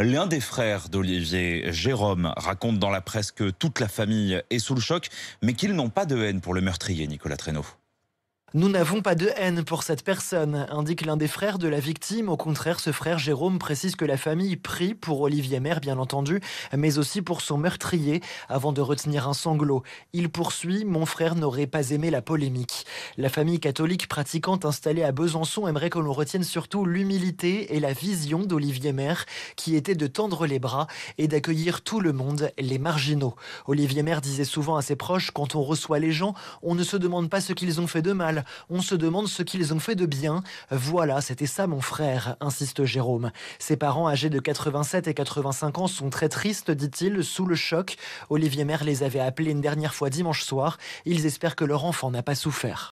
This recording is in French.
L'un des frères d'Olivier, Jérôme, raconte dans la presse que toute la famille est sous le choc, mais qu'ils n'ont pas de haine pour le meurtrier, Nicolas Traîneau. Nous n'avons pas de haine pour cette personne, indique l'un des frères de la victime. Au contraire, ce frère Jérôme précise que la famille prie pour Olivier Maire, bien entendu, mais aussi pour son meurtrier, avant de retenir un sanglot. Il poursuit Mon frère n'aurait pas aimé la polémique. La famille catholique pratiquante installée à Besançon aimerait que l'on retienne surtout l'humilité et la vision d'Olivier Maire, qui était de tendre les bras et d'accueillir tout le monde, les marginaux. Olivier Maire disait souvent à ses proches Quand on reçoit les gens, on ne se demande pas ce qu'ils ont fait de mal on se demande ce qu'ils ont fait de bien. Voilà, c'était ça mon frère, insiste Jérôme. Ses parents âgés de 87 et 85 ans sont très tristes, dit-il, sous le choc. Olivier Maire les avait appelés une dernière fois dimanche soir. Ils espèrent que leur enfant n'a pas souffert.